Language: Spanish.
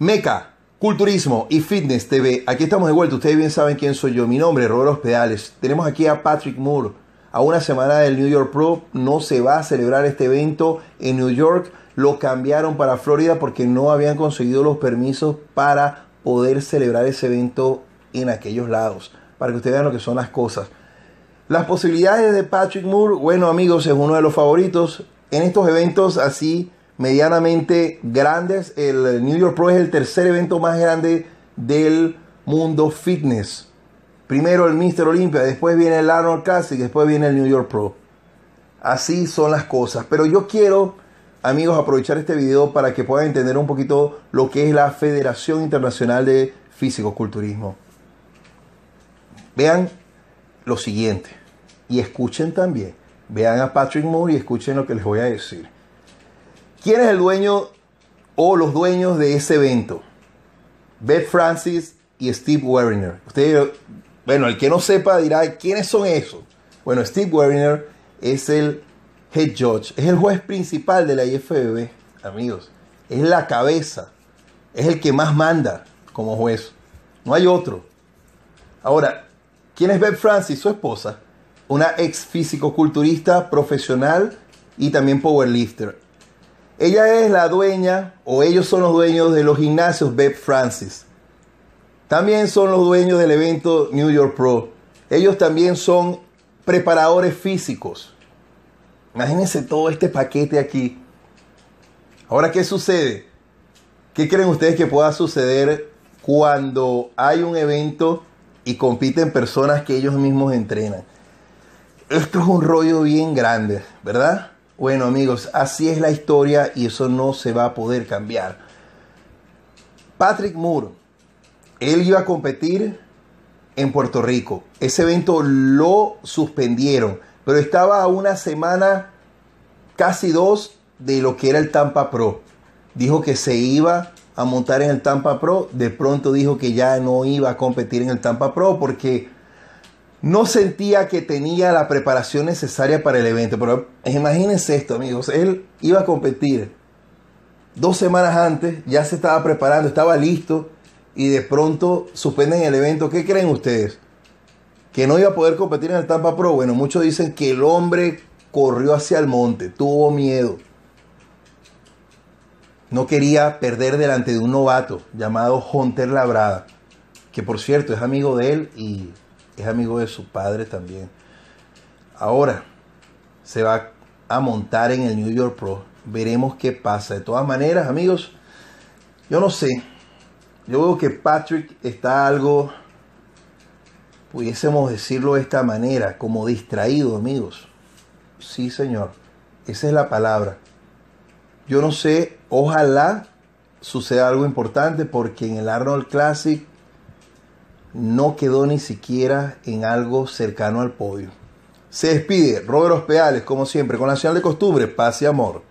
Meca, Culturismo y Fitness TV. Aquí estamos de vuelta. Ustedes bien saben quién soy yo. Mi nombre es Roberto Pedales. Tenemos aquí a Patrick Moore. A una semana del New York Pro no se va a celebrar este evento en New York. Lo cambiaron para Florida porque no habían conseguido los permisos para poder celebrar ese evento en aquellos lados. Para que ustedes vean lo que son las cosas. Las posibilidades de Patrick Moore, bueno amigos, es uno de los favoritos. En estos eventos así medianamente grandes. El New York Pro es el tercer evento más grande del mundo fitness. Primero el Mr. Olympia, después viene el Arnold Classic, después viene el New York Pro. Así son las cosas. Pero yo quiero, amigos, aprovechar este video para que puedan entender un poquito lo que es la Federación Internacional de Físico-Culturismo. Vean lo siguiente y escuchen también. Vean a Patrick Moore y escuchen lo que les voy a decir. ¿Quién es el dueño o los dueños de ese evento? Beth Francis y Steve Werner. Usted, bueno, el que no sepa dirá, ¿quiénes son esos? Bueno, Steve Werner es el head judge, es el juez principal de la IFBB, amigos. Es la cabeza, es el que más manda como juez. No hay otro. Ahora, ¿quién es Beth Francis? Su esposa, una ex físico-culturista profesional y también powerlifter ella es la dueña, o ellos son los dueños de los gimnasios Bep Francis. También son los dueños del evento New York Pro. Ellos también son preparadores físicos. Imagínense todo este paquete aquí. Ahora, ¿qué sucede? ¿Qué creen ustedes que pueda suceder cuando hay un evento y compiten personas que ellos mismos entrenan? Esto es un rollo bien grande, ¿verdad? Bueno amigos, así es la historia y eso no se va a poder cambiar. Patrick Moore, él iba a competir en Puerto Rico. Ese evento lo suspendieron, pero estaba a una semana, casi dos, de lo que era el Tampa Pro. Dijo que se iba a montar en el Tampa Pro, de pronto dijo que ya no iba a competir en el Tampa Pro porque no sentía que tenía la preparación necesaria para el evento. Pero imagínense esto, amigos. Él iba a competir dos semanas antes, ya se estaba preparando, estaba listo y de pronto suspenden el evento. ¿Qué creen ustedes? Que no iba a poder competir en el Tampa Pro. Bueno, muchos dicen que el hombre corrió hacia el monte, tuvo miedo. No quería perder delante de un novato llamado Hunter Labrada, que por cierto es amigo de él y es amigo de su padre también. Ahora se va a montar en el New York Pro. Veremos qué pasa. De todas maneras, amigos, yo no sé. Yo veo que Patrick está algo, pudiésemos decirlo de esta manera, como distraído, amigos. Sí, señor. Esa es la palabra. Yo no sé, ojalá suceda algo importante porque en el Arnold Classic no quedó ni siquiera en algo cercano al podio. Se despide Robert peales, como siempre, con la señal de costumbre, paz y amor.